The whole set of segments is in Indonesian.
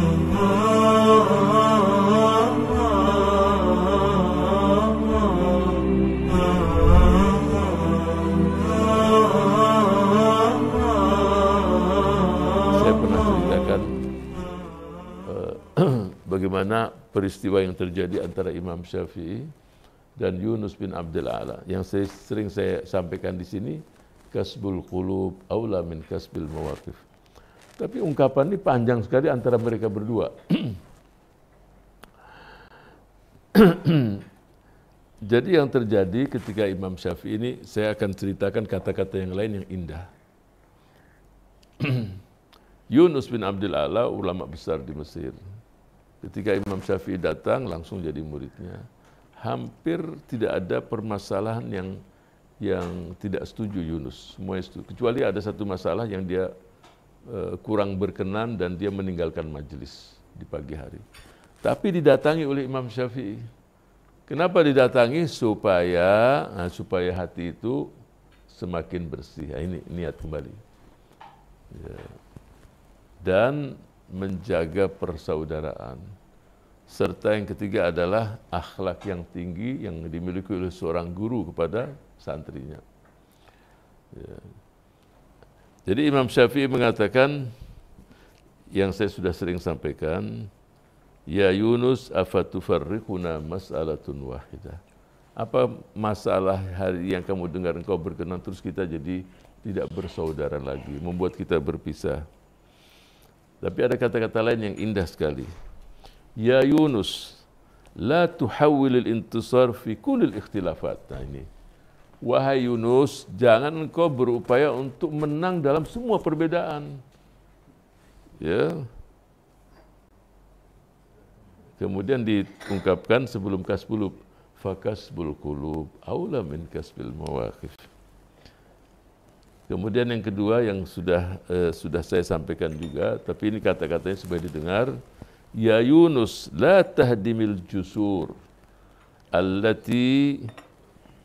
Eh, bagaimana peristiwa yang terjadi antara Imam Syafi'i dan Yunus bin Abdul Ala yang sering saya sampaikan di sini kasbul qulub aula min kasbil mawaqif tapi ungkapan ini panjang sekali antara mereka berdua. Jadi yang terjadi ketika Imam Syafi'i ini, saya akan ceritakan kata-kata yang lain yang indah. Yunus bin Abdul Ala, ulama besar di Mesir. Ketika Imam Syafi'i datang, langsung jadi muridnya. Hampir tidak ada permasalahan yang yang tidak setuju Yunus, Semua setuju. Kecuali ada satu masalah yang dia Eh, kurang berkenan dan dia meninggalkan majelis di pagi hari. Tapi didatangi oleh Imam Syafi'i. Kenapa didatangi? Supaya nah, supaya hati itu semakin bersih. Nah, ini niat kembali. Ya. Dan menjaga persaudaraan. Serta yang ketiga adalah akhlak yang tinggi yang dimiliki oleh seorang guru kepada santrinya. Ya. Jadi Imam Syafi'i mengatakan yang saya sudah sering sampaikan, Ya Yunus afatufarriquna mas'alatun wahidah. Apa masalah hari yang kamu dengar engkau berkenan terus kita jadi tidak bersaudara lagi, membuat kita berpisah. Tapi ada kata-kata lain yang indah sekali. Ya Yunus, la tuhawwilil intisar fi kullil ikhtilafat. Nah ini Wahai Yunus, jangan engkau berupaya untuk menang dalam semua perbedaan. Ya. Kemudian diungkapkan sebelum kasbulub, fakasbul kulub aula min kasbil mawaqif. Kemudian yang kedua yang sudah eh, sudah saya sampaikan juga, tapi ini kata-katanya supaya didengar, ya Yunus la tahdimil jusur allati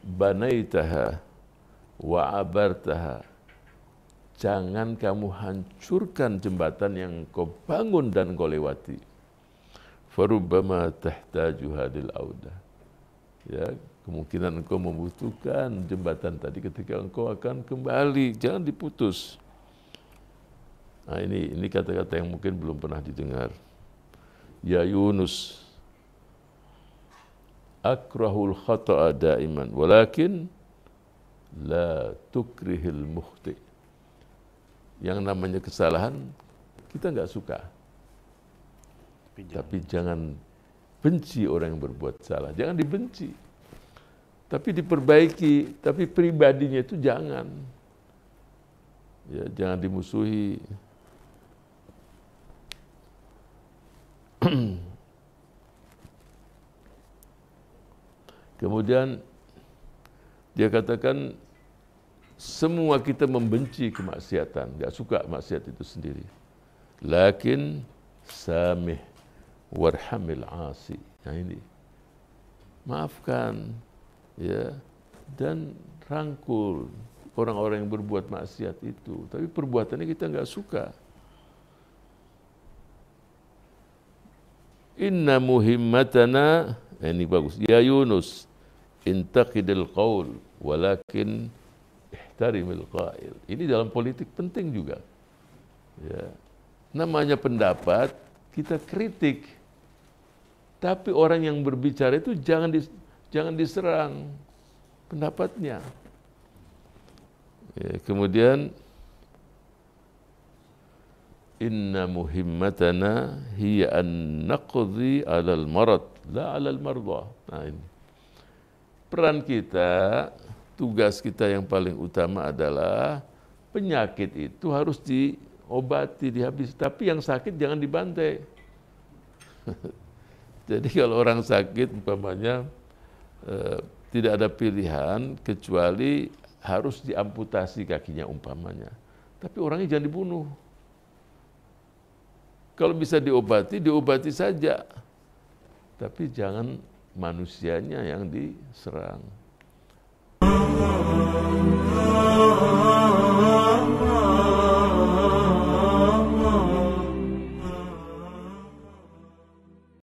banaitaha wa abartaha jangan kamu hancurkan jembatan yang kau bangun dan kau lewati farubama tahtaju hadil auda ya kemungkinan engkau membutuhkan jembatan tadi ketika engkau akan kembali jangan diputus nah ini ini kata-kata yang mungkin belum pernah didengar ya Yunus akrahul khata'a daiman walakin la tukrihil mukhti yang namanya kesalahan kita nggak suka tapi, tapi jangan benci orang yang berbuat salah jangan dibenci tapi diperbaiki tapi pribadinya itu jangan ya jangan dimusuhi Kemudian dia katakan semua kita membenci kemaksiatan, nggak suka maksiat itu sendiri. Lakin samih warhamil asi. Nah ini maafkan ya dan rangkul orang-orang yang berbuat maksiat itu. Tapi perbuatannya kita nggak suka. Inna muhimmatana Nah, ini bagus. Ya Yunus, intaqidil qaul walakin ihtarimil qail. Ini dalam politik penting juga. Ya. Namanya pendapat, kita kritik. Tapi orang yang berbicara itu jangan di, jangan diserang pendapatnya. Ya, kemudian inna muhimmatana hiya an naqdi 'alal marad la alal mardha. Nah ini. Peran kita, tugas kita yang paling utama adalah penyakit itu harus diobati, dihabisi. Tapi yang sakit jangan dibantai. Jadi kalau orang sakit umpamanya eh, tidak ada pilihan kecuali harus diamputasi kakinya umpamanya. Tapi orangnya jangan dibunuh. Kalau bisa diobati, diobati saja tapi jangan manusianya yang diserang